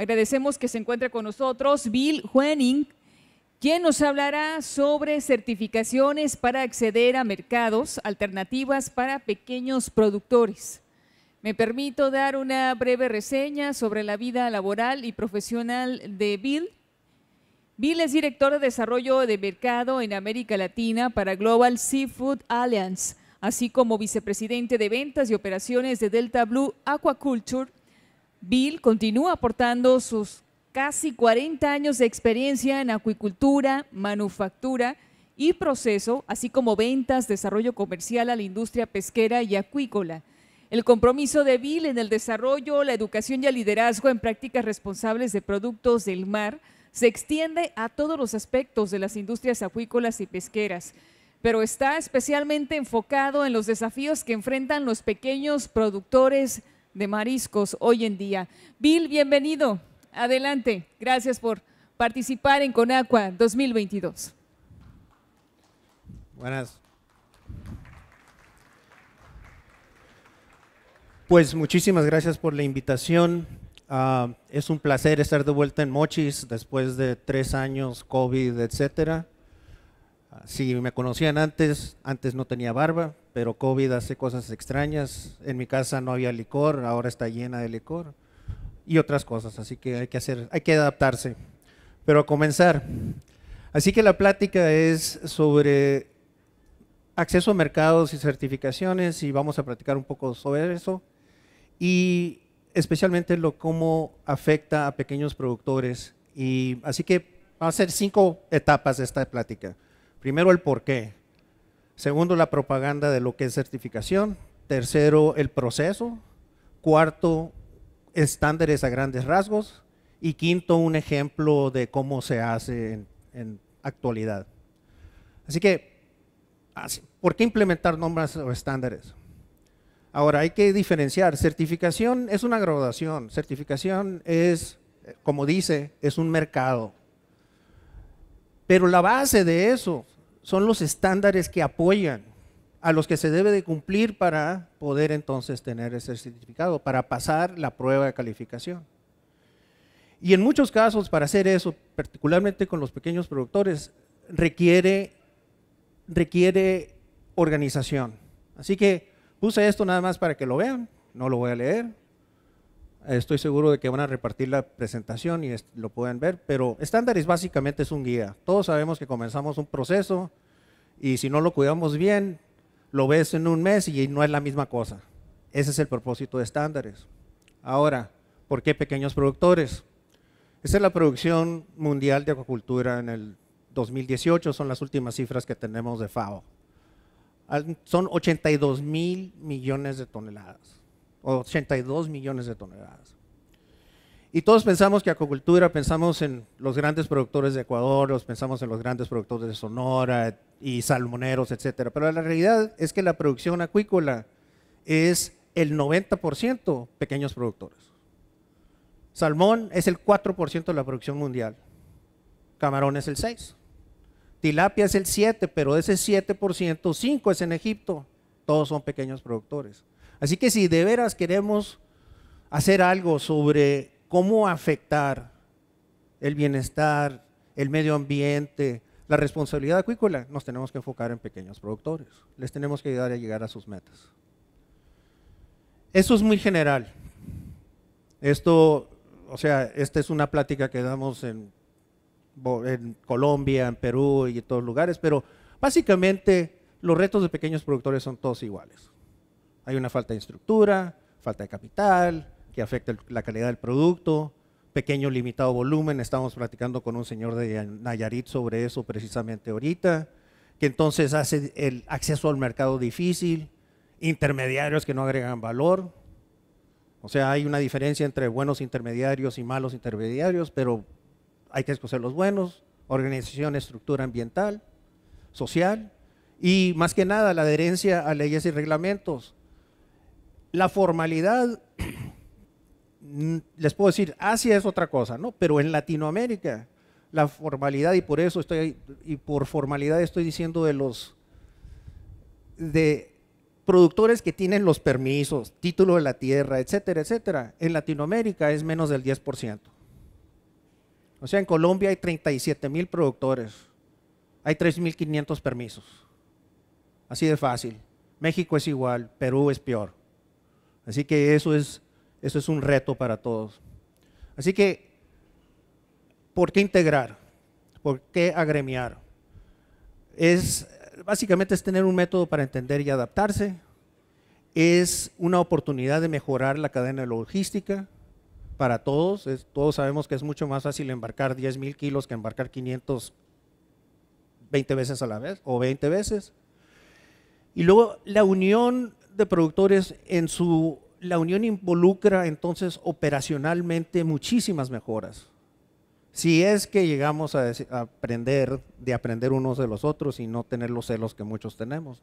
Agradecemos que se encuentre con nosotros Bill Huening, quien nos hablará sobre certificaciones para acceder a mercados, alternativas para pequeños productores. Me permito dar una breve reseña sobre la vida laboral y profesional de Bill. Bill es director de desarrollo de mercado en América Latina para Global Seafood Alliance, así como vicepresidente de ventas y operaciones de Delta Blue Aquaculture Bill continúa aportando sus casi 40 años de experiencia en acuicultura, manufactura y proceso, así como ventas, desarrollo comercial a la industria pesquera y acuícola. El compromiso de Bill en el desarrollo, la educación y el liderazgo en prácticas responsables de productos del mar se extiende a todos los aspectos de las industrias acuícolas y pesqueras, pero está especialmente enfocado en los desafíos que enfrentan los pequeños productores de mariscos hoy en día. Bill, bienvenido. Adelante. Gracias por participar en Conacua 2022. Buenas. Pues muchísimas gracias por la invitación. Ah, es un placer estar de vuelta en Mochis después de tres años COVID, etcétera. Ah, si me conocían antes, antes no tenía barba, pero COVID hace cosas extrañas. En mi casa no había licor, ahora está llena de licor y otras cosas, así que hay que hacer, hay que adaptarse. Pero a comenzar. Así que la plática es sobre acceso a mercados y certificaciones y vamos a platicar un poco sobre eso y especialmente lo cómo afecta a pequeños productores y así que va a ser cinco etapas de esta plática. Primero el por qué, Segundo, la propaganda de lo que es certificación. Tercero, el proceso. Cuarto, estándares a grandes rasgos. Y quinto, un ejemplo de cómo se hace en, actualidad. Así que, ¿por qué implementar normas o estándares? Ahora, hay que diferenciar. Certificación es una graduación. Certificación es, como dice, es un mercado. Pero la base de eso son los estándares que apoyan a los que se debe de cumplir para poder entonces tener ese certificado, para pasar la prueba de calificación. Y en muchos casos, para hacer eso, particularmente con los pequeños productores, requiere, requiere organización. Así que puse esto nada más para que lo vean, no lo voy a leer, Estoy seguro de que van a repartir la presentación y lo pueden ver, pero estándares básicamente es un guía. Todos sabemos que comenzamos un proceso y si no lo cuidamos bien, lo ves en un mes y no es la misma cosa. Ese es el propósito de estándares. Ahora, ¿por qué pequeños productores? Esa es la producción mundial de acuacultura en el 2018, son las últimas cifras que tenemos de FAO. Son 82 mil millones de toneladas. 82 millones de toneladas. Y todos pensamos que acuacultura, pensamos en los grandes productores de Ecuador, pensamos en los grandes productores de Sonora y salmoneros, etcétera. Pero la realidad es que la producción acuícola es el 90% pequeños productores. Salmón es el 4% de la producción mundial. Camarón es el 6%. Tilapia es el 7%, pero de ese 7%, 5% es en Egipto. Todos son pequeños productores. Así que si de veras queremos hacer algo sobre cómo afectar el bienestar, el medio ambiente, la responsabilidad acuícola, nos tenemos que enfocar en pequeños productores. Les tenemos que ayudar a llegar a sus metas. Eso es muy general. Esto, o sea, esta es una plática que damos en, en Colombia, en Perú y en todos lugares, pero básicamente los retos de pequeños productores son todos iguales. Hay una falta de estructura, falta de capital, que afecta la calidad del producto, pequeño limitado volumen. Estamos platicando con un señor de Nayarit sobre eso precisamente ahorita, que entonces hace el acceso al mercado difícil, intermediarios que no agregan valor. O sea, hay una diferencia entre buenos intermediarios y malos intermediarios, pero hay que escoger los buenos, organización, estructura ambiental, social y más que nada la adherencia a leyes y reglamentos. La formalidad, les puedo decir, Asia es otra cosa, ¿no? Pero en Latinoamérica, la formalidad, y por eso estoy, y por formalidad estoy diciendo de los, de productores que tienen los permisos, título de la tierra, etcétera, etcétera, en Latinoamérica es menos del 10%. O sea, en Colombia hay 37 mil productores, hay 3.500 permisos. Así de fácil. México es igual, Perú es peor. Así que eso es, eso es un reto para todos. Así que, ¿por qué integrar? ¿Por qué agremiar? Es, básicamente es tener un método para entender y adaptarse. Es una oportunidad de mejorar la cadena logística para todos. todos sabemos que es mucho más fácil embarcar 10 mil kilos que embarcar 500 20 veces a la vez o 20 veces. Y luego la unión de productores en su... La unión involucra entonces operacionalmente muchísimas mejoras. Si es que llegamos a, aprender de aprender unos de los otros y no tener los celos que muchos tenemos.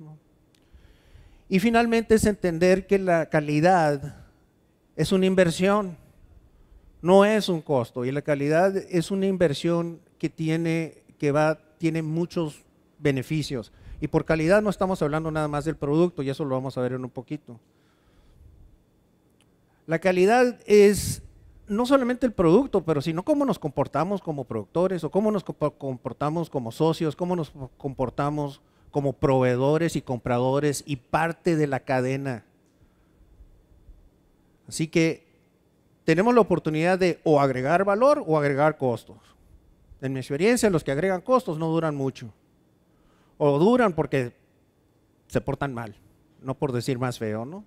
Y finalmente es entender que la calidad es una inversión, no es un costo. Y la calidad es una inversión que tiene, que va, tiene muchos beneficios. Y por calidad no estamos hablando nada más del producto, y eso lo vamos a ver en un poquito. La calidad es no solamente el producto, pero sino cómo nos comportamos como productores o cómo nos comportamos como socios, cómo nos comportamos como proveedores y compradores y parte de la cadena. Así que tenemos la oportunidad de o agregar valor o agregar costos. En mi experiencia, los que agregan costos no duran mucho o duran porque se portan mal, no por decir más feo, ¿no?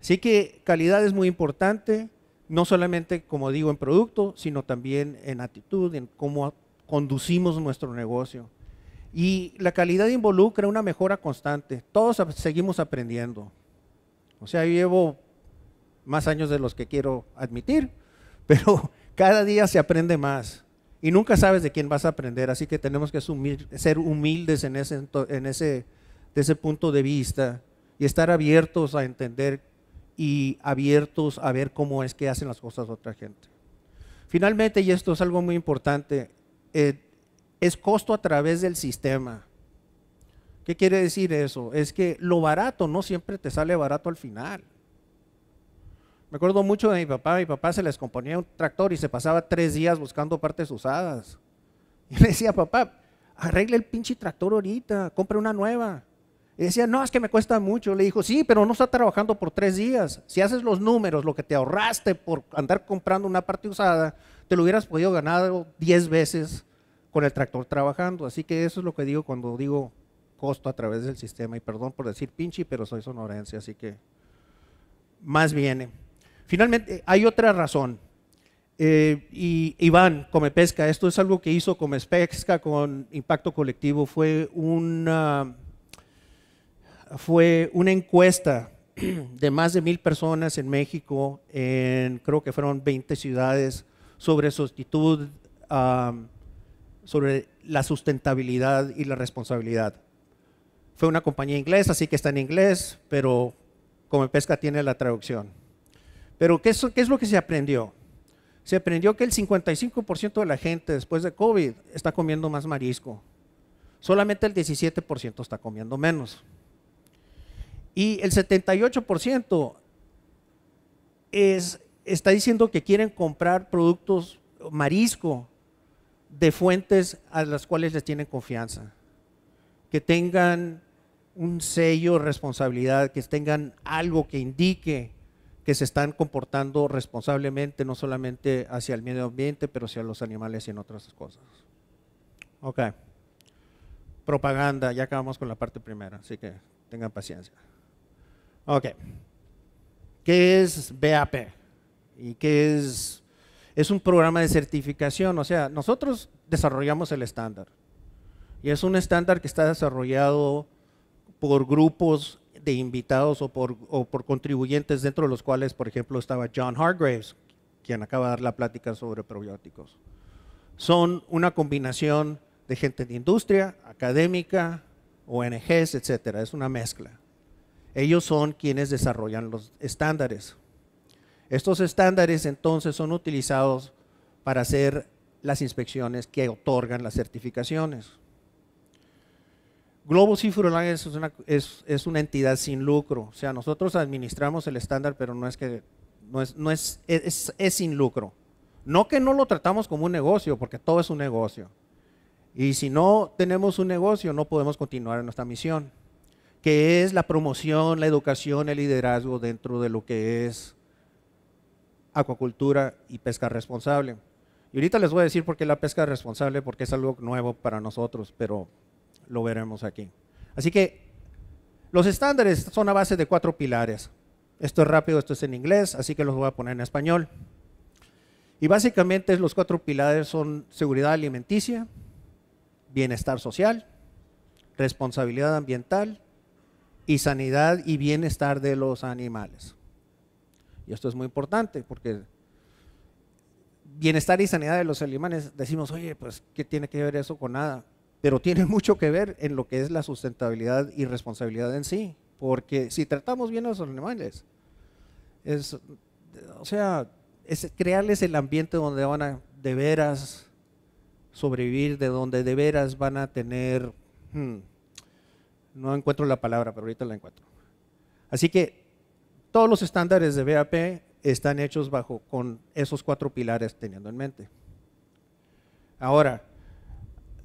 Así que calidad es muy importante, no solamente, como digo, en producto, sino también en actitud, en cómo conducimos nuestro negocio. Y la calidad involucra una mejora constante. Todos seguimos aprendiendo. O sea, llevo más años de los que quiero admitir, pero cada día se aprende más. Y nunca sabes de quién vas a aprender, así que tenemos que ser humildes en ese, de ese punto de vista y estar abiertos a entender y abiertos a ver cómo es que hacen las cosas otra gente. Finalmente, y esto es algo muy importante, eh, es costo a través del sistema. ¿Qué quiere decir eso? Es que lo barato no siempre te sale barato al final. Me acuerdo mucho de mi papá, mi papá se les componía un tractor y se pasaba tres días buscando partes usadas. Y le decía, papá, arregle el pinche tractor ahorita, compre una nueva. Y decía, no, es que me cuesta mucho. Le dijo, sí, pero no está trabajando por tres días. Si haces los números, lo que te ahorraste por andar comprando una parte usada, te lo hubieras podido ganar diez veces con el tractor trabajando. Así que eso es lo que digo cuando digo costo a través del sistema. Y perdón por decir pinche, pero soy sonorense, así que más viene. Finalmente, eh, hay otra razón. Eh, y Iván, Comepesca, esto es algo que hizo Comepesca con Impacto Colectivo, fue una, fue una encuesta de más de mil personas en México, en creo que fueron 20 ciudades, sobre sustitut, sobre la sustentabilidad y la responsabilidad. Fue una compañía inglesa, así que está en inglés, pero Comepesca tiene la traducción. Pero ¿qué es, lo que se aprendió? Se aprendió que el 55% de la gente después de COVID está comiendo más marisco. Solamente el 17% está comiendo menos. Y el 78% está diciendo que quieren comprar productos marisco de fuentes a las cuales les tienen confianza, que tengan un sello, de responsabilidad, que tengan algo que indique que se están comportando responsablemente, no solamente hacia el medio ambiente, pero hacia los animales y en otras cosas. Ok. Propaganda, ya acabamos con la parte primera, así que tengan paciencia. Ok. ¿Qué es BAP? ¿Y qué es? Es un programa de certificación, o sea, nosotros desarrollamos el estándar. Y es un estándar que está desarrollado por grupos de invitados o por, o por contribuyentes, dentro de los cuales, por ejemplo, estaba John Hargraves, quien acaba de dar la plática sobre probióticos. Son una combinación de gente de industria, académica, ONGs, etcétera. Es una mezcla. Ellos son quienes desarrollan los estándares. Estos estándares entonces son utilizados para hacer las inspecciones que otorgan las certificaciones. Globo Seafood es una, entidad sin lucro. O sea, nosotros administramos el estándar, pero no es que no es, es, sin lucro. No que no lo tratamos como un negocio, porque todo es un negocio. Y si no tenemos un negocio, no podemos continuar en nuestra misión, que es la promoción, la educación, el liderazgo dentro de lo que es acuacultura y pesca responsable. Y ahorita les voy a decir por qué la pesca responsable, porque es algo nuevo para nosotros, pero lo veremos aquí. Así que los estándares son a base de cuatro pilares. Esto es rápido, esto es en inglés, así que los voy a poner en español. Y básicamente los cuatro pilares son seguridad alimenticia, bienestar social, responsabilidad ambiental y sanidad y bienestar de los animales. Y esto es muy importante porque bienestar y sanidad de los animales decimos, oye, pues, ¿qué tiene que ver eso con nada? pero tiene mucho que ver en lo que es la sustentabilidad y responsabilidad en sí, porque si tratamos bien a los animales, es, o sea, es crearles el ambiente donde van a de veras sobrevivir, de donde de veras van a tener, hmm, no encuentro la palabra, pero ahorita la encuentro. Así que todos los estándares de BAP están hechos bajo con esos cuatro pilares teniendo en mente. Ahora,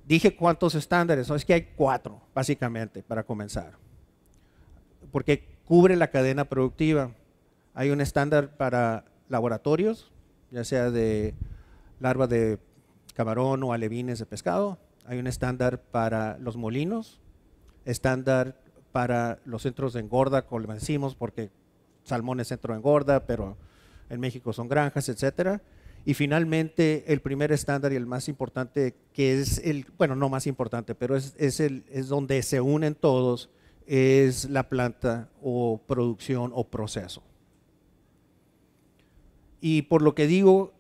Dije cuántos estándares, es que hay cuatro, básicamente, para comenzar, porque cubre la cadena productiva. Hay un estándar para laboratorios, ya sea de larva de camarón o alevines de pescado. Hay un estándar para los molinos, estándar para los centros de engorda, como decimos, porque salmón es centro de engorda, pero en México son granjas, etcétera y finalmente, el primer estándar y el más importante, que es el, bueno, no más importante, pero es, el, es donde se unen todos, es la planta o producción o proceso. Y por lo que digo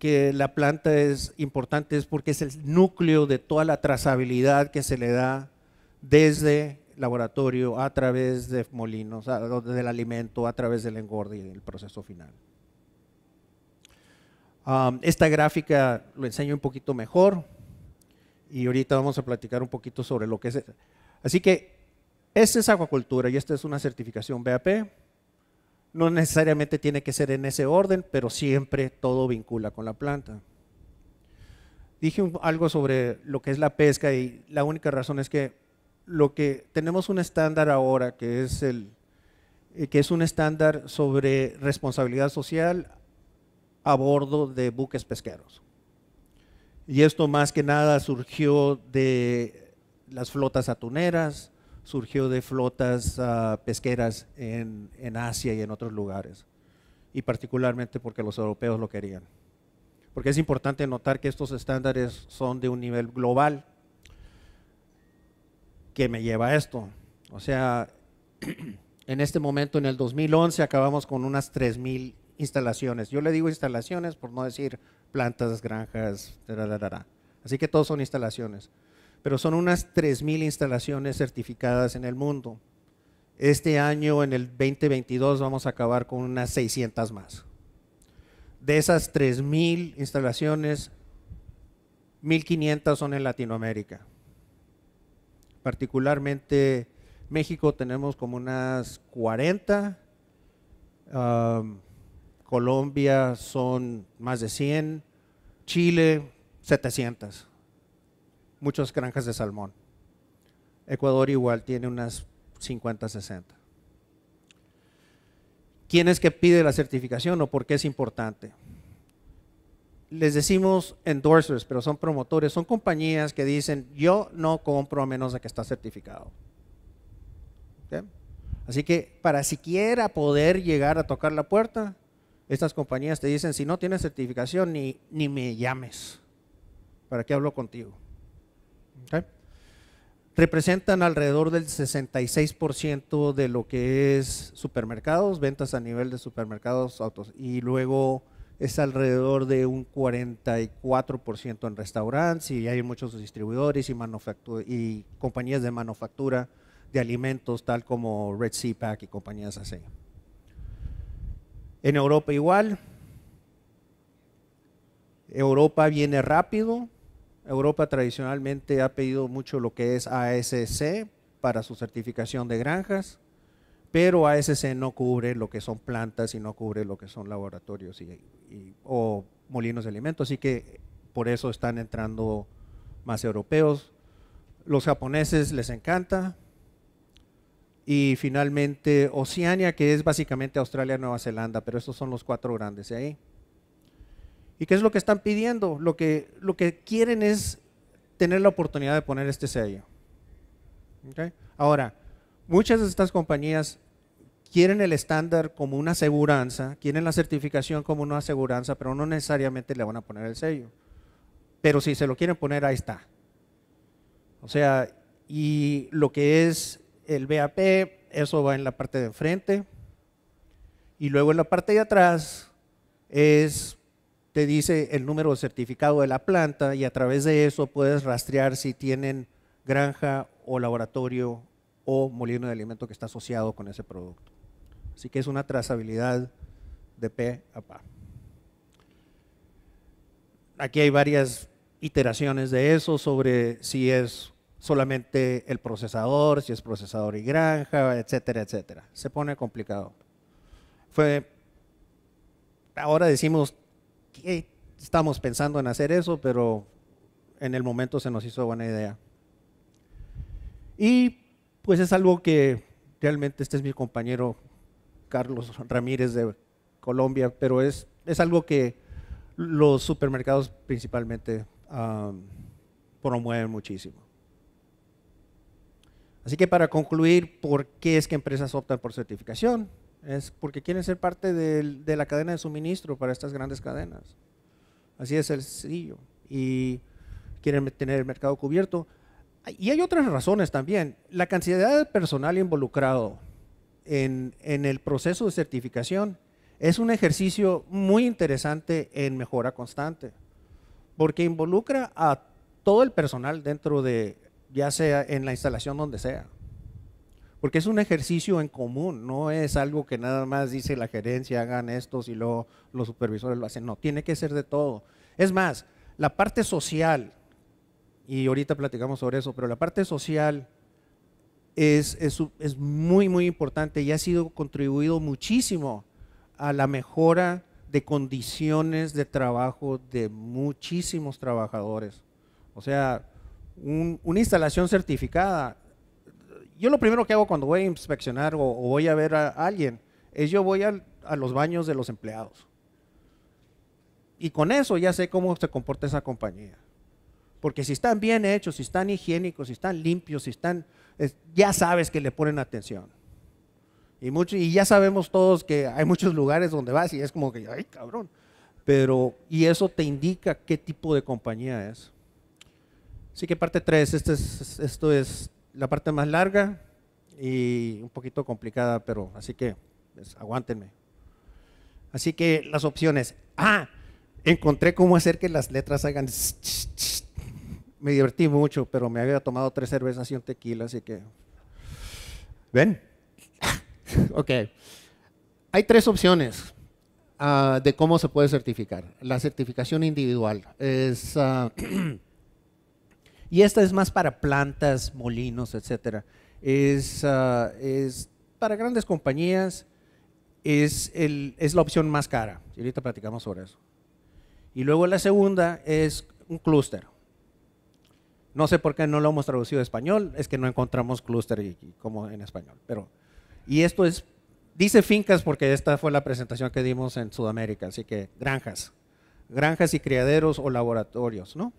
que la planta es importante es porque es el núcleo de toda la trazabilidad que se le da desde laboratorio, a través de molinos, del alimento, a través del engorde y el proceso final esta gráfica lo enseño un poquito mejor y ahorita vamos a platicar un poquito sobre lo que es. E-. Así que esta es acuacultura y esta es una certificación BAP. No necesariamente tiene que ser en ese orden, pero siempre todo vincula con la planta. Dije algo sobre lo que es la pesca y la única razón es que lo que tenemos un estándar ahora que es el eh, que es un estándar sobre responsabilidad social, a bordo de buques pesqueros. Y esto más que nada surgió de las flotas atuneras, surgió de flotas ah, pesqueras en, en, Asia y en otros lugares, y particularmente porque los europeos lo querían. Porque es importante notar que estos estándares son de un nivel global que me lleva a esto. O sea, en este momento, en el 2011, acabamos con unas 3.000 instalaciones. Yo le digo instalaciones por no decir plantas, granjas, tararara. así que todos son instalaciones. Pero son unas 3.000 instalaciones certificadas en el mundo. Este año, en el 2022, vamos a acabar con unas 600 más. De esas 3.000 instalaciones, 1.500 son en Latinoamérica. Particularmente México tenemos como unas 40. Colombia son más de 100, Chile 700, muchas granjas de salmón. Ecuador igual tiene unas 50, 60. ¿Quién es que pide la certificación o por qué es importante? Les decimos endorsers, pero son promotores, son compañías que dicen, yo no compro a menos de que está certificado. Así que para siquiera poder llegar a tocar la puerta, estas compañías te dicen, si no tienes certificación, ni, ni me llames. ¿Para qué hablo contigo? Representan alrededor del 66% de lo que es supermercados, ventas a nivel de supermercados, autos, y luego es alrededor de un 44% en restaurantes y hay muchos distribuidores y, y compañías de manufactura de alimentos, tal como Red Sea Pack y compañías así. En Europa igual. Europa viene rápido. Europa tradicionalmente ha pedido mucho lo que es ASC para su certificación de granjas, pero ASC no cubre lo que son plantas y no cubre lo que son laboratorios y, o molinos de alimentos, así que por eso están entrando más europeos. Los japoneses les encanta, y finalmente Oceania, que es básicamente Australia, Nueva Zelanda, pero estos son los cuatro grandes de ahí. ¿Y qué es lo que están pidiendo? Lo que, lo que quieren es tener la oportunidad de poner este sello. Ahora, muchas de estas compañías quieren el estándar como una aseguranza, quieren la certificación como una aseguranza, pero no necesariamente le van a poner el sello. Pero si se lo quieren poner, ahí está. O sea, y lo que es el BAP, eso va en la parte de enfrente. Y luego en la parte de atrás es, te dice el número de certificado de la planta y a través de eso puedes rastrear si tienen granja o laboratorio o molino de alimento que está asociado con ese producto. Así que es una trazabilidad de P a P. Aquí hay varias iteraciones de eso sobre si es solamente el procesador, si es procesador y granja, etcétera, etcétera. Se pone complicado. Fue, ahora decimos que estamos pensando en hacer eso, pero en el momento se nos hizo buena idea. Y pues es algo que realmente este es mi compañero Carlos Ramírez de Colombia, pero es, es algo que los supermercados principalmente ah, promueven muchísimo. Así que para concluir, ¿por qué es que empresas optan por certificación? Es porque quieren ser parte de, la cadena de suministro para estas grandes cadenas. Así es sencillo. Y quieren tener el mercado cubierto. Y hay otras razones también. La cantidad de personal involucrado en el proceso de certificación es un ejercicio muy interesante en mejora constante, porque involucra a todo el personal dentro de, ya sea en la instalación donde sea. Porque es un ejercicio en común, no es algo que nada más dice la gerencia, hagan esto, y luego los supervisores lo hacen. No, tiene que ser de todo. Es más, la parte social, y ahorita platicamos sobre eso, pero la parte social es, es, es muy, muy importante y ha sido contribuido muchísimo a la mejora de condiciones de trabajo de muchísimos trabajadores. O sea, una instalación certificada. Yo lo primero que hago cuando voy a inspeccionar o, voy a ver a alguien es yo voy a, los baños de los empleados. Y con eso ya sé cómo se comporta esa compañía. Porque si están bien hechos, si están higiénicos, si están limpios, si están, ya sabes que le ponen atención. Y, mucho, y ya sabemos todos que hay muchos lugares donde vas y es como que, ay, cabrón. Pero, y eso te indica qué tipo de compañía es. Así que parte 3, este es, esto es la parte más larga y un poquito complicada, pero así que pues, aguántenme. Así que las opciones. Ah, encontré cómo hacer que las letras hagan... Me divertí mucho, pero me había tomado tres cervezas y un tequila, así que... ¿Ven? ok. Hay tres opciones ah, de cómo se puede certificar. La certificación individual es... Ah, Y esta es más para plantas, molinos, etcétera. Es, ah, para grandes compañías, es, la opción más cara. Y ahorita platicamos sobre eso. Y luego la segunda es un clúster. No sé por qué no lo hemos traducido a español, es que no encontramos clúster como en español. Pero, y esto es, dice fincas porque esta fue la presentación que dimos en Sudamérica, así que granjas. Granjas y criaderos o laboratorios, ¿no?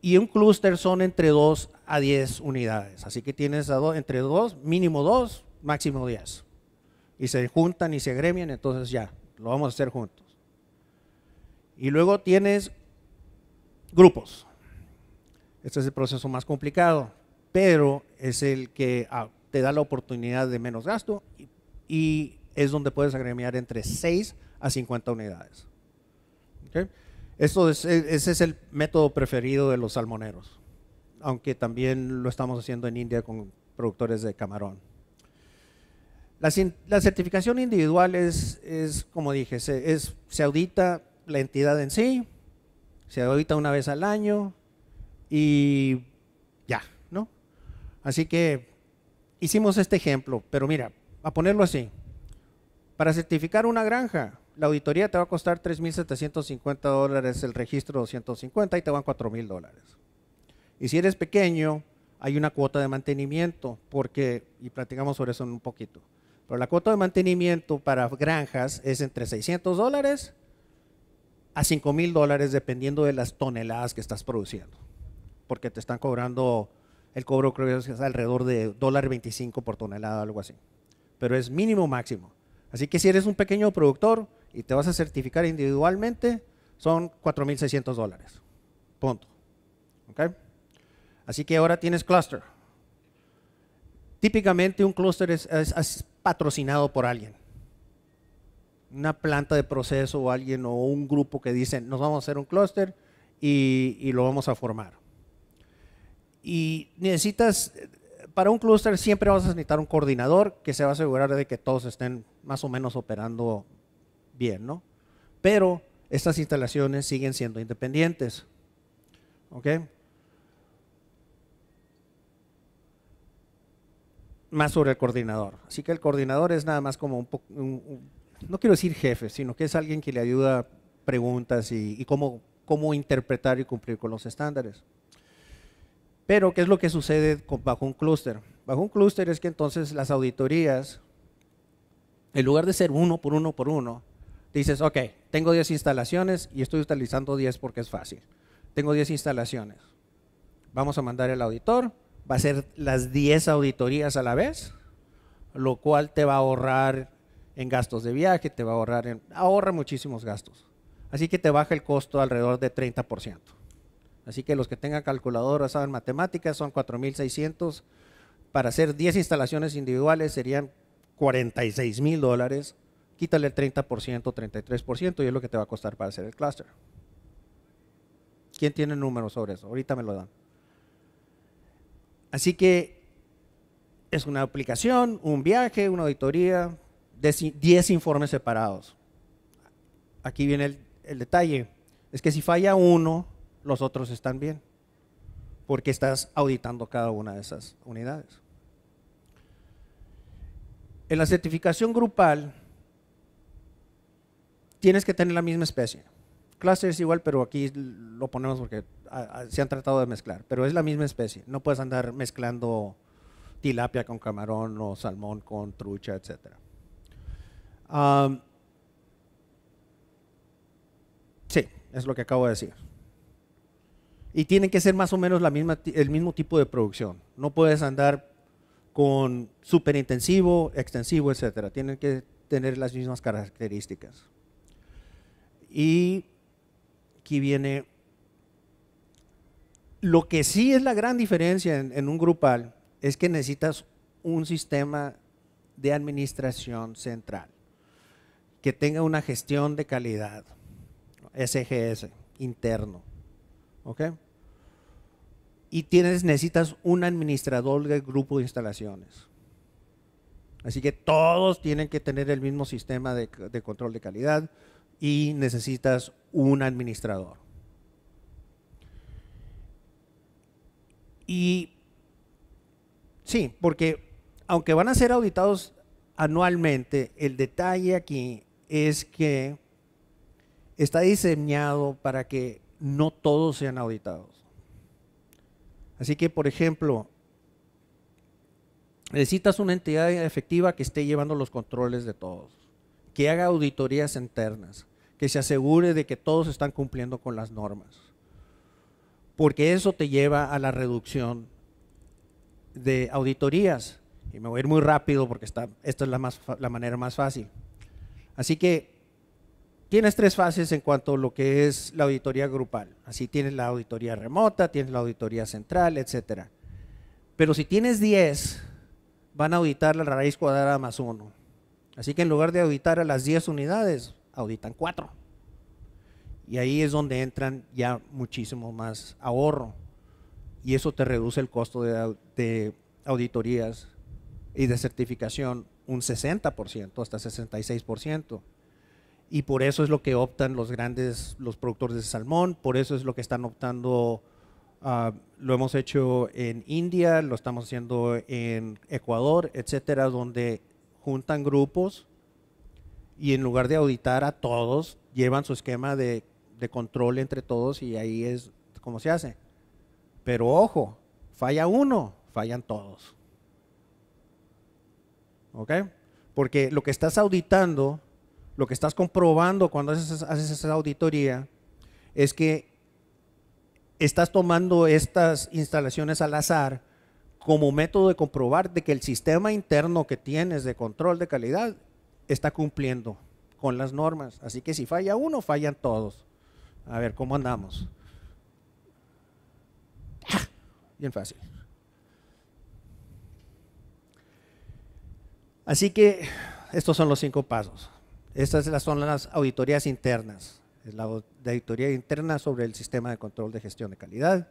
y un clúster son entre 2 a 10 unidades. Así que tienes entre 2, mínimo 2, máximo 10. Y se juntan y se agremian, entonces ya, lo vamos a hacer juntos. Y luego tienes grupos. Este es el proceso más complicado, pero es el que ah, te da la oportunidad de menos gasto y, es donde puedes agremiar entre 6 a 50 unidades. ¿Okay? es, e, ese es el método preferido de los salmoneros, aunque también lo estamos haciendo en India con productores de camarón. La, certificación individual es, es como dije, se, es, se audita la entidad en sí, se audita una vez al año y ya, ¿no? Así que hicimos este ejemplo, pero mira, a ponerlo así, para certificar una granja, la auditoría te va a costar 3.750 dólares, el registro 250 y te van 4.000 dólares. Y si eres pequeño, hay una cuota de mantenimiento, porque, y platicamos sobre eso en un poquito, pero la cuota de mantenimiento para granjas es entre 600 dólares a 5.000 dólares, dependiendo de las toneladas que estás produciendo, porque te están cobrando, el cobro creo que es alrededor de $1,25 25 por tonelada, algo así, pero es mínimo máximo. Así que si eres un pequeño productor, y te vas a certificar individualmente, son 4.600 dólares. Punto. Así que ahora tienes cluster. Típicamente un cluster es, patrocinado por alguien. Una planta de proceso o alguien o un grupo que dicen, nos vamos a hacer un cluster y, y lo vamos a formar. Y necesitas, para un cluster siempre vas a necesitar un coordinador que se va a asegurar de que todos estén más o menos operando bien, ¿no? Pero estas instalaciones siguen siendo independientes. ¿Ok? Más sobre el coordinador. Así que el coordinador es nada más como un poco, no quiero decir jefe, sino que es alguien que le ayuda preguntas y, cómo, cómo interpretar y cumplir con los estándares. Pero, ¿qué es lo que sucede bajo un clúster? Bajo un clúster es que entonces las auditorías, en lugar de ser uno por uno por uno, dices, ok, tengo 10 instalaciones y estoy utilizando 10 porque es fácil. Tengo 10 instalaciones. Vamos a mandar el auditor, va a ser las 10 auditorías a la vez, lo cual te va a ahorrar en gastos de viaje, te va a ahorrar en, ahorra muchísimos gastos. Así que te baja el costo alrededor de 30%. Así que los que tengan calculadora saben matemáticas, son 4.600. Para hacer 10 instalaciones individuales serían 46,000 mil dólares quítale el 30%, 33% y es lo que te va a costar para hacer el cluster. ¿Quién tiene números sobre eso? Ahorita me lo dan. Así que es una aplicación, un viaje, una auditoría, 10 informes separados. Aquí viene el, el detalle. Es que si falla uno, los otros están bien, porque estás auditando cada una de esas unidades. En la certificación grupal, tienes que tener la misma especie. Cluster es igual, pero aquí lo ponemos porque ah, ah, se han tratado de mezclar, pero es la misma especie. No puedes andar mezclando tilapia con camarón o salmón con trucha, etc. sí, es lo que acabo de decir. Y tienen que ser más o menos la misma, el mismo tipo de producción. No puedes andar con superintensivo, intensivo, extensivo, etcétera, Tienen que tener las mismas características. Y aquí viene lo que sí es la gran diferencia en, un grupal es que necesitas un sistema de administración central que tenga una gestión de calidad, SGS, interno. Y tienes, necesitas un administrador del grupo de instalaciones. Así que todos tienen que tener el mismo sistema de control de calidad, y necesitas un administrador. Y sí, porque aunque van a ser auditados anualmente, el detalle aquí es que está diseñado para que no todos sean auditados. Así que, por ejemplo, necesitas una entidad efectiva que esté llevando los controles de todos que haga auditorías internas, que se asegure de que todos están cumpliendo con las normas, porque eso te lleva a la reducción de auditorías. Y me voy a ir muy rápido porque está, esta es la, más, la manera más fácil. Así que tienes tres fases en cuanto a lo que es la auditoría grupal. Así tienes la auditoría remota, tienes la auditoría central, etc. Pero si tienes 10, van a auditar la raíz cuadrada más 1. Así que en lugar de auditar a las 10 unidades, auditan 4. Y ahí es donde entran ya muchísimo más ahorro. Y eso te reduce el costo de, auditorías y de certificación un 60%, hasta 66%. Y por eso es lo que optan los grandes, los productores de salmón, por eso es lo que están optando, ah, lo hemos hecho en India, lo estamos haciendo en Ecuador, etcétera, donde juntan grupos y en lugar de auditar a todos, llevan su esquema de, control entre todos y ahí es como se hace. Pero ojo, falla uno, fallan todos. ¿Ok? Porque lo que estás auditando, lo que estás comprobando cuando haces esa auditoría, es que estás tomando estas instalaciones al azar como método de comprobar de que el sistema interno que tienes de control de calidad está cumpliendo con las normas. Así que si falla uno, fallan todos. A ver, ¿cómo andamos? Ah, bien fácil. Así que estos son los cinco pasos. Estas son las auditorías internas. Es la auditoría interna sobre el sistema de control de gestión de calidad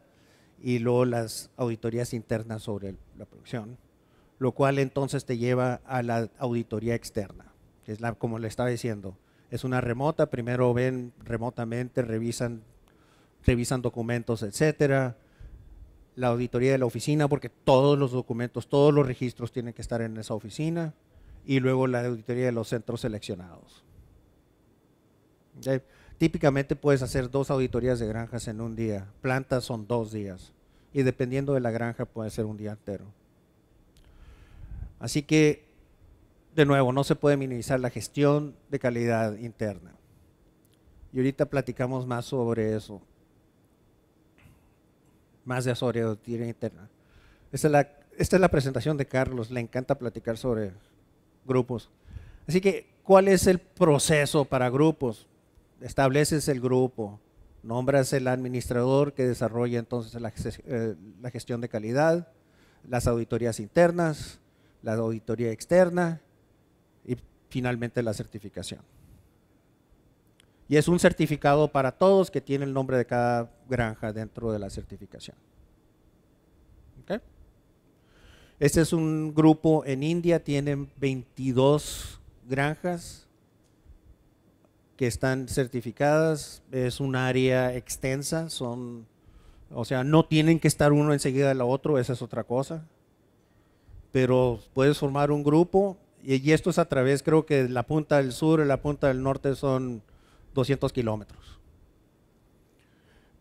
y luego las auditorías internas sobre la producción, lo cual entonces te lleva a la auditoría externa, que es la, como le estaba diciendo, es una remota, primero ven remotamente, revisan, revisan documentos, etcétera, la auditoría de la oficina, porque todos los documentos, todos los registros tienen que estar en esa oficina, y luego la auditoría de los centros seleccionados. ¿Okay? Típicamente puedes hacer dos auditorías de granjas en un día. Plantas son dos días. Y dependiendo de la granja puede ser un día entero. Así que, de nuevo, no se puede minimizar la gestión de calidad interna. Y ahorita platicamos más sobre eso. Más de sobre auditoría interna. esta es la presentación de Carlos. Le encanta platicar sobre grupos. Así que, ¿cuál es el proceso para grupos? estableces el grupo, nombras el administrador que desarrolla entonces eh, la, gestión de calidad, las auditorías internas, la auditoría externa y finalmente la certificación. Y es un certificado para todos que tiene el nombre de cada granja dentro de la certificación. Este es un grupo en India, tienen 22 granjas que están certificadas, es un área extensa, son, o sea, no tienen que estar uno enseguida la otro, esa es otra cosa, pero puedes formar un grupo y, y esto es a través, creo que la punta del sur y la punta del norte son 200 kilómetros.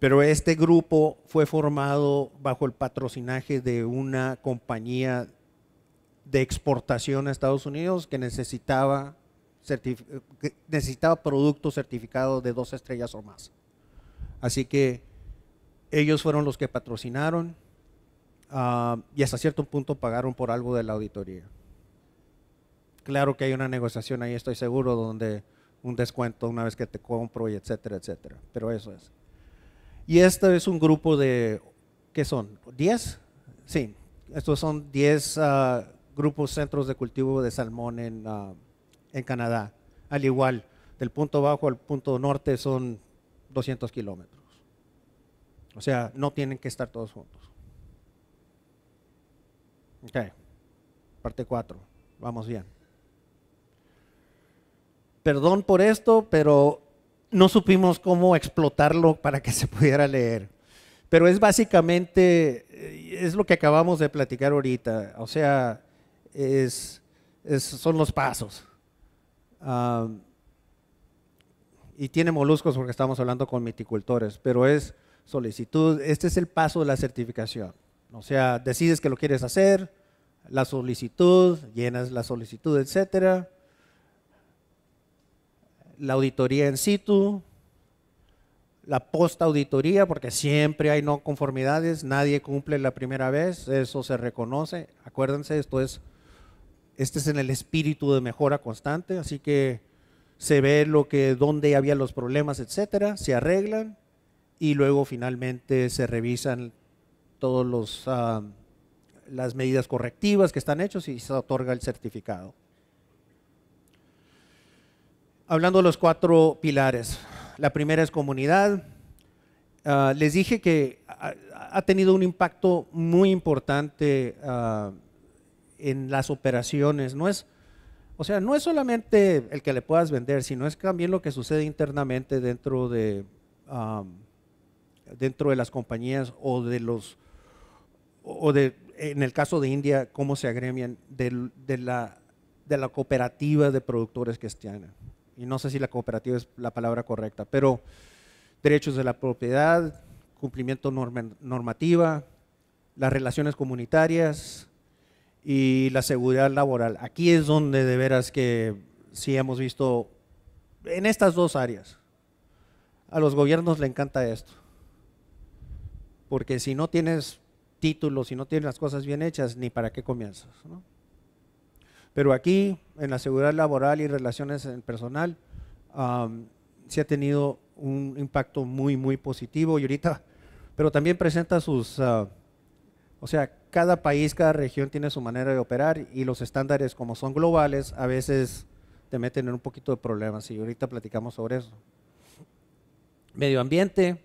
Pero este grupo fue formado bajo el patrocinaje de una compañía de exportación a Estados Unidos que necesitaba necesitaba productos certificados de dos estrellas o más. Así que ellos fueron los que patrocinaron ah, y hasta cierto punto pagaron por algo de la auditoría. Claro que hay una negociación ahí, estoy seguro, donde un descuento una vez que te compro y etcétera, etcétera. Pero eso es. Y este es un grupo de, ¿qué son? ¿10? Sí, estos son 10 ah, grupos, centros de cultivo de salmón en... Ah, en Canadá. Al igual, del punto bajo al punto norte son 200 kilómetros. O sea, no tienen que estar todos juntos. Ok, parte 4. Vamos bien. Perdón por esto, pero no supimos cómo explotarlo para que se pudiera leer. Pero es básicamente, eh, es lo que acabamos de platicar ahorita. O sea, son los pasos. Ah, y tiene moluscos porque estamos hablando con miticultores, pero es solicitud, este es el paso de la certificación. O sea, decides que lo quieres hacer, la solicitud, llenas la solicitud, etcétera. La auditoría en situ, la post-auditoría, porque siempre hay no conformidades, nadie cumple la primera vez, eso se reconoce. Acuérdense, esto es este es en el espíritu de mejora constante, así que se ve lo que dónde había los problemas, etcétera, se arreglan y luego finalmente se revisan todos los ah, las medidas correctivas que están hechos y se otorga el certificado. Hablando de los cuatro pilares, la primera es comunidad. Ah, les dije que ha, tenido un impacto muy importante ah, en las operaciones. No es, o sea, no es solamente el que le puedas vender, sino es también lo que sucede internamente dentro de, dentro de las compañías o de los, o de, en el caso de India, cómo se agremian de, la, de la cooperativa de productores están. Y no sé si la cooperativa es la palabra correcta, pero derechos de la propiedad, cumplimiento normativa, las relaciones comunitarias, y la seguridad laboral. Aquí es donde de veras que sí hemos visto, en estas dos áreas, a los gobiernos le encanta esto. Porque si no tienes títulos, si no tienes las cosas bien hechas, ni para qué comienzas. ¿no? Pero aquí, en la seguridad laboral y relaciones en personal, sí se ha tenido un impacto muy, muy positivo y ahorita, pero también presenta sus, ah, o sea, cada país, cada región tiene su manera de operar y los estándares, como son globales, a veces te meten en un poquito de problemas y ahorita platicamos sobre eso. Medio ambiente,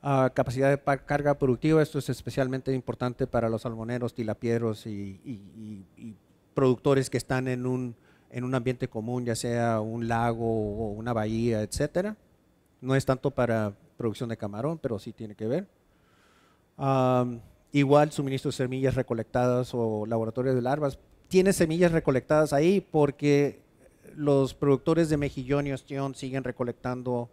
ah, capacidad de carga productiva, esto es especialmente importante para los salmoneros, tilapieros y, productores que están en un, en un ambiente común, ya sea un lago o una bahía, etcétera. No es tanto para producción de camarón, pero sí tiene que ver. Igual suministro de semillas recolectadas o laboratorios de larvas. tiene semillas recolectadas ahí porque los productores de mejillón y ostión siguen recolectando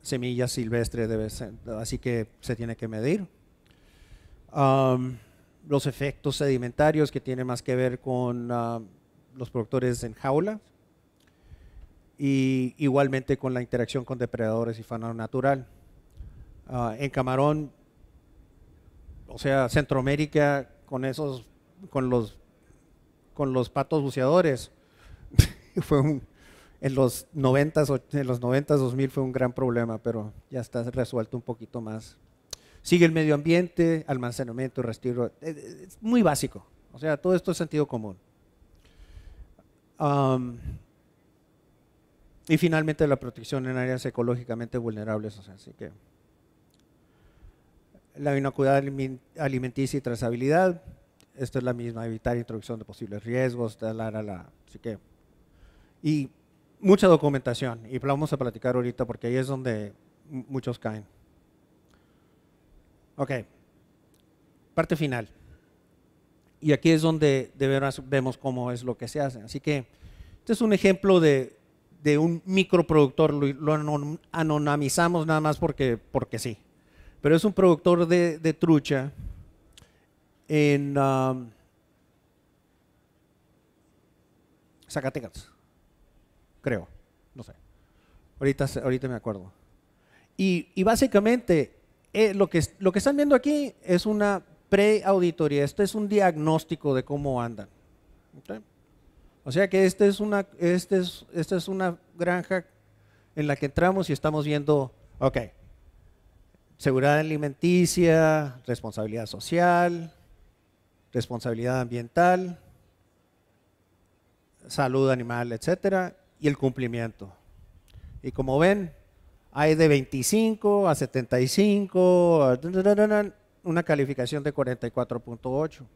semillas silvestres de así que se tiene que medir. los efectos sedimentarios que tienen más que ver con ah, los productores en jaula y igualmente con la interacción con depredadores y fauna natural. Ah, en camarón o sea, Centroamérica con esos, con los, con los patos buceadores, fue un, en los 90, en los 90, 2000 fue un gran problema, pero ya está resuelto un poquito más. Sigue el medio ambiente, almacenamiento, retiro, eh, eh, es muy básico. O sea, todo esto es sentido común. y finalmente la protección en áreas ecológicamente vulnerables, o sea, así que la inocuidad alimenticia y trazabilidad. Esto es la misma, evitar introducción de posibles riesgos, tal, la, la, Así que, y mucha documentación. Y vamos a platicar ahorita porque ahí es donde muchos caen. Ok, parte final. Y aquí es donde de veras vemos cómo es lo que se hace. Así que este es un ejemplo de, un microproductor. Lo, lo anonimizamos nada más porque, porque sí. Pero es un productor de, trucha en um, Zacatecas, creo, no sé. Ahorita, ahorita me acuerdo. Y, y básicamente eh, lo, que, lo que están viendo aquí es una pre-auditoría, este es un diagnóstico de cómo andan. O sea que esta es, una, este es, esta es una granja en la que entramos y estamos viendo, ok, seguridad alimenticia, responsabilidad social, responsabilidad ambiental, salud animal, etcétera, y el cumplimiento. Y como ven, hay de 25 a 75, una calificación de 44.8.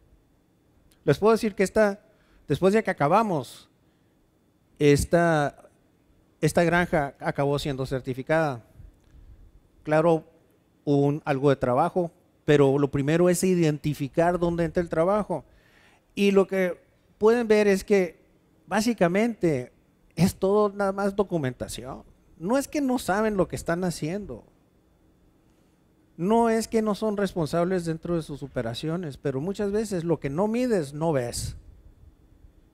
Les puedo decir que esta, después de que acabamos, esta, esta granja acabó siendo certificada. Claro, un, algo de trabajo, pero lo primero es identificar dónde entra el trabajo. Y lo que pueden ver es que básicamente es todo nada más documentación. No es que no saben lo que están haciendo. No es que no son responsables dentro de sus operaciones, pero muchas veces lo que no mides no ves.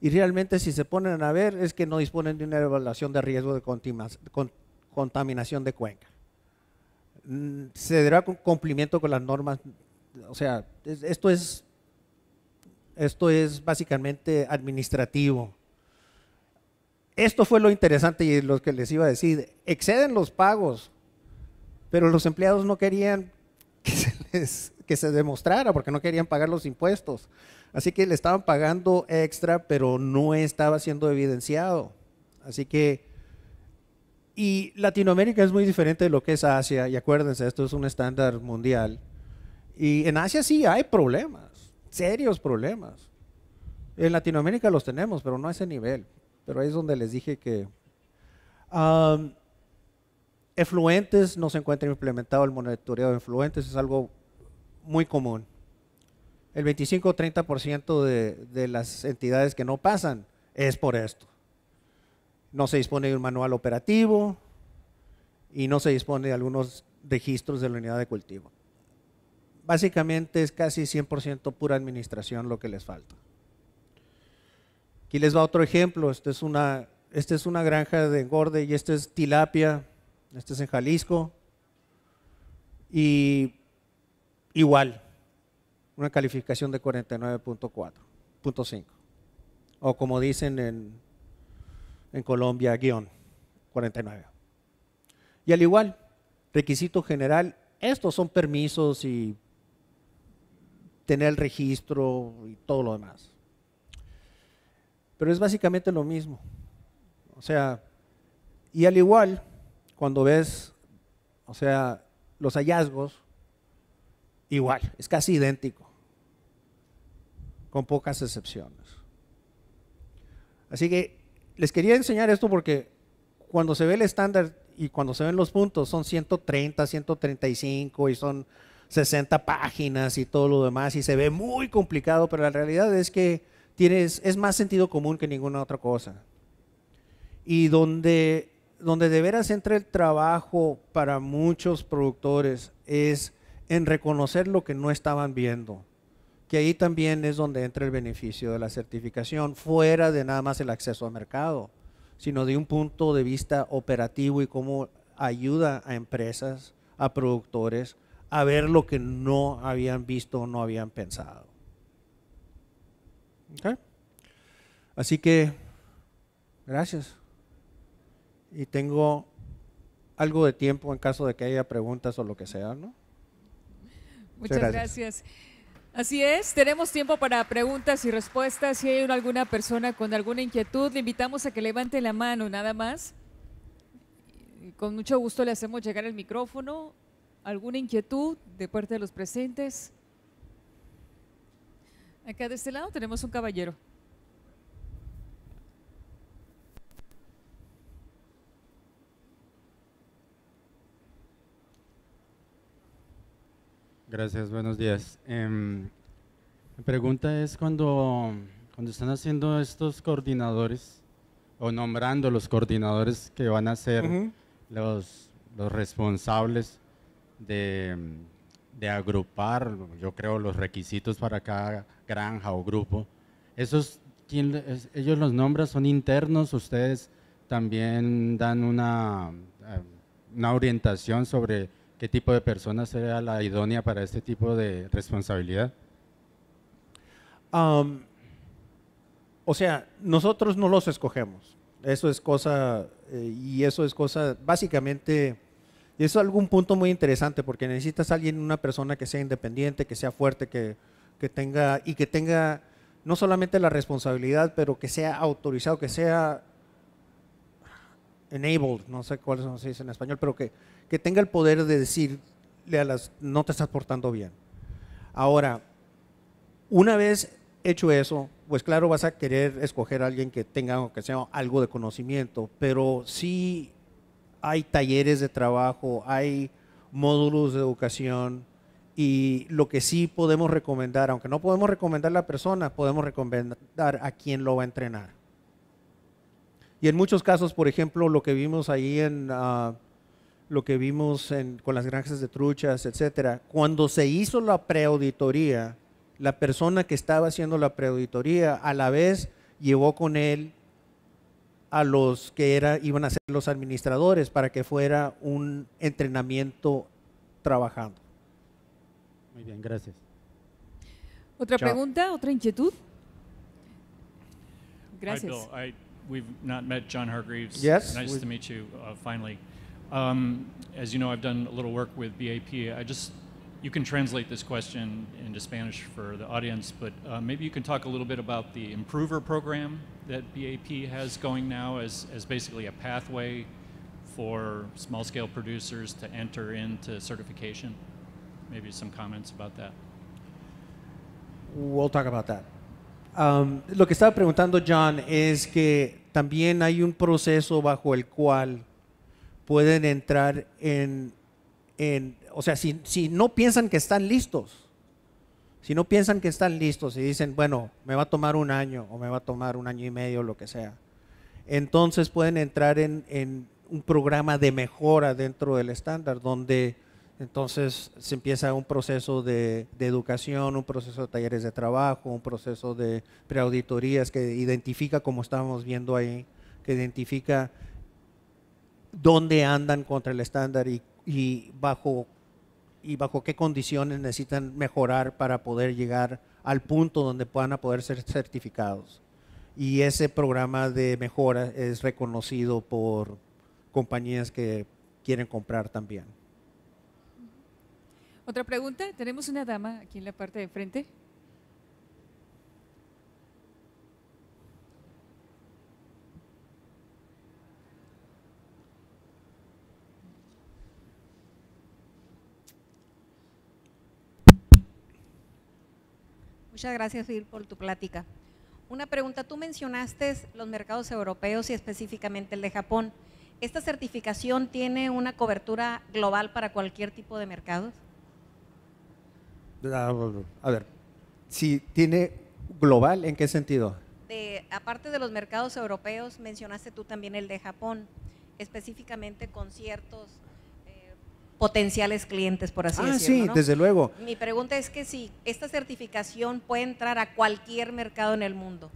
Y realmente si se ponen a ver es que no disponen de una evaluación de riesgo de contaminación de cuenca. Mm, se dará cumplimiento con las normas. O sea, esto es, esto es básicamente administrativo. Esto fue lo interesante y lo que les iba a decir. Exceden los pagos, pero los empleados no querían que se, que se demostrara porque no querían pagar los impuestos. Así que le estaban pagando extra, pero no estaba siendo evidenciado. Así que y Latinoamérica es muy diferente de lo que es Asia, y acuérdense, esto es un estándar mundial. Y en Asia sí hay problemas, serios problemas. En Latinoamérica los tenemos, pero no a ese nivel. Pero ahí es donde les dije que efluentes no se encuentra implementado el monitoreo de efluentes, es algo muy común. El 25 o 30% de, de las entidades que no pasan es por esto no se dispone de un manual operativo y no se dispone de algunos registros de la unidad de cultivo. Básicamente es casi 100% pura administración lo que les falta. Aquí les va otro ejemplo, esta es una, este es una granja de engorde y esta es tilapia, esta es en Jalisco. Y igual, una calificación de 49.4.5 o como dicen en en Colombia, guión 49. Y al igual, requisito general, estos son permisos y tener el registro y todo lo demás. Pero es básicamente lo mismo. O sea, y al igual, cuando ves, o sea, los hallazgos, igual, es casi idéntico, con pocas excepciones. Así que les quería enseñar esto porque cuando se ve el estándar y cuando se ven los puntos son 130, 135 y son 60 páginas y todo lo demás y se ve muy complicado, pero la realidad es que tienes, es más sentido común que ninguna otra cosa. Y donde, donde de veras entra el trabajo para muchos productores es en reconocer lo que no estaban viendo que ahí también es donde entra el beneficio de la certificación, fuera de nada más el acceso al mercado, sino de un punto de vista operativo y cómo ayuda a empresas, a productores, a ver lo que no habían visto o no habían pensado. Así que, gracias. Y tengo algo de tiempo en caso de que haya preguntas o lo que sea, ¿no? Muchas, gracias. Así es, tenemos tiempo para preguntas y respuestas. Si hay alguna persona con alguna inquietud, le invitamos a que levante la mano nada más. Con mucho gusto le hacemos llegar el micrófono. ¿Alguna inquietud de parte de los presentes? Acá de este lado tenemos un caballero. Gracias, buenos días. Em, mi pregunta es cuando, cuando están haciendo estos coordinadores o nombrando los coordinadores que van a ser los, los, responsables de, de, agrupar, yo creo, los requisitos para cada granja o grupo, ¿esos ¿quién, ellos los nombran? ¿Son internos? ¿Ustedes también dan una, eh, una orientación sobre qué tipo de persona sea la idónea para este tipo de responsabilidad? o sea, nosotros no los escogemos. Eso es cosa, eh, y eso es cosa, básicamente, eso es algún punto muy interesante porque necesitas a alguien, una persona que sea independiente, que sea fuerte, que, que tenga, y que tenga no solamente la responsabilidad, pero que sea autorizado, que sea enabled, no sé cuál es se dice en español, pero que, que tenga el poder de decirle a las, no te estás portando bien. Ahora, una vez hecho eso, pues claro, vas a querer escoger a alguien que tenga sea algo de conocimiento, pero sí hay talleres de trabajo, hay módulos de educación y lo que sí podemos recomendar, aunque no podemos recomendar a la persona, podemos recomendar a quien lo va a entrenar. Y en muchos casos, por ejemplo, lo que vimos ahí en ah, lo que vimos con las granjas de truchas, etcétera, cuando se hizo la preauditoría, la persona que estaba haciendo la preauditoría a la vez llevó con él a los que era, iban a ser los administradores para que fuera un entrenamiento trabajando. Muy bien, gracias. ¿Otra pregunta, otra inquietud? Gracias. we've not met. John Hargreaves. Yes. Nice to meet you uh, finally. Um, as you know, I've done a little work with BAP. I just, you can translate this question into Spanish for the audience, but uh, maybe you can talk a little bit about the Improver program that BAP has going now as, as basically a pathway for small scale producers to enter into certification. Maybe some comments about that. We'll talk about that. Um, lo que estaba preguntando John es que también hay un proceso bajo el cual pueden entrar en, o sea, si, no piensan que están listos, si no piensan que están listos y dicen, bueno, me va a tomar un año o me va a tomar un año y medio, lo que sea, entonces pueden entrar en un programa de mejora dentro del estándar, donde entonces se empieza un proceso de, educación, un proceso de talleres de trabajo, un proceso de preauditorías que identifica, como estábamos viendo ahí, que identifica dónde andan contra el estándar y, bajo, y bajo qué condiciones necesitan mejorar para poder llegar al punto donde puedan poder ser certificados. Y ese programa de mejora es reconocido por compañías que quieren comprar también. Otra pregunta. Tenemos una dama aquí en la parte de frente. Muchas gracias, Phil, por tu plática. Una pregunta, tú mencionaste los mercados europeos y específicamente el de Japón. ¿Esta certificación tiene una cobertura global para cualquier tipo de mercados? Ah, a ver, si tiene global, ¿en qué sentido? aparte de los mercados europeos, mencionaste tú también el de Japón, específicamente con ciertos eh, potenciales clientes, por así ah, decirlo. Ah, sí, desde luego. Mi pregunta es que si esta certificación puede entrar a cualquier mercado en el mundo.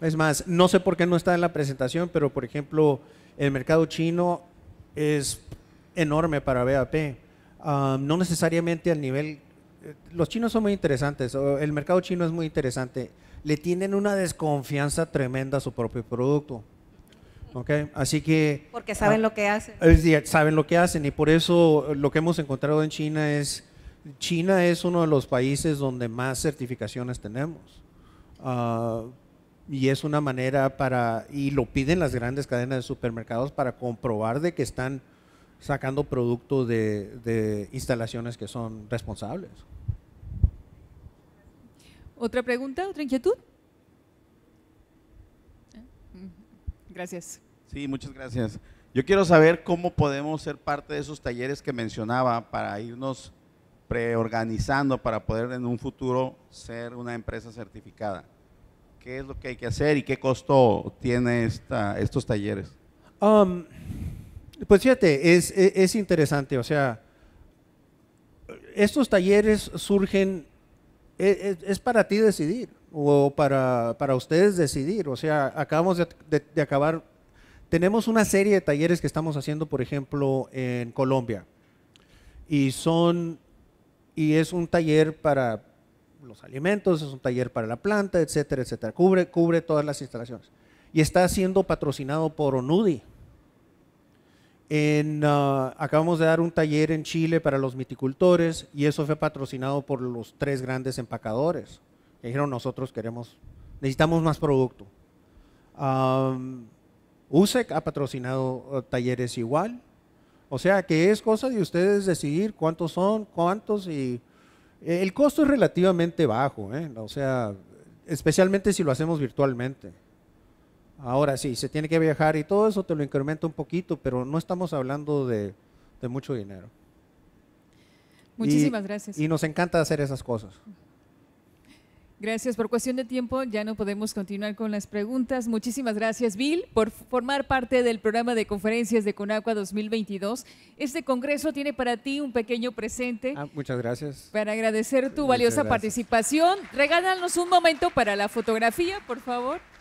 Es más, no sé por qué no está en la presentación, pero por ejemplo, el mercado chino es enorme para BAP. Ah, no necesariamente al nivel eh, los chinos son muy interesantes, el mercado chino es muy interesante. Le tienen una desconfianza tremenda a su propio producto. ¿ok? Así que... Porque saben ah, lo que hacen. saben lo que hacen y por eso lo que hemos encontrado en China es, China es uno de los países donde más certificaciones tenemos. Ah, y es una manera para, y lo piden las grandes cadenas de supermercados para comprobar de que están sacando productos de, instalaciones que son responsables. ¿Otra pregunta, otra inquietud? Ah, gracias. Sí, muchas gracias. Yo quiero saber cómo podemos ser parte de esos talleres que mencionaba para irnos preorganizando para poder en un futuro ser una empresa certificada. ¿Qué es lo que hay que hacer y qué costo tiene estos talleres? Um, pues fíjate, e, es, interesante, o sea, estos talleres surgen, e, e, es, para ti decidir, o para, para, ustedes decidir, o sea, acabamos de, de acabar tenemos una serie de talleres que estamos haciendo, por ejemplo, en Colombia. Y son y es un taller para los alimentos, es un taller para la planta, etcétera, etcétera. Cubre, cubre todas las instalaciones. Y está siendo patrocinado por ONUDI, Ah, acabamos de dar un taller en Chile para los miticultores y eso fue patrocinado por los tres grandes empacadores. dijeron nosotros queremos, necesitamos más producto. USEC ha patrocinado eh, talleres igual. O sea que es cosa de ustedes decidir cuántos son, cuántos y el costo es relativamente bajo. ¿eh? O sea, especialmente si lo hacemos virtualmente. Ahora sí, se tiene que viajar y todo eso te lo incrementa un poquito, pero no estamos hablando de, mucho dinero. Muchísimas gracias. Y nos encanta hacer esas cosas. Gracias. Por cuestión de tiempo ya no podemos continuar con las preguntas. Muchísimas gracias, Bill, por formar parte del programa de conferencias de Conagua 2022. Este congreso tiene para ti un pequeño presente. Ah, muchas gracias. Para agradecer tu valiosa participación. Regálanos un momento para la fotografía, por favor.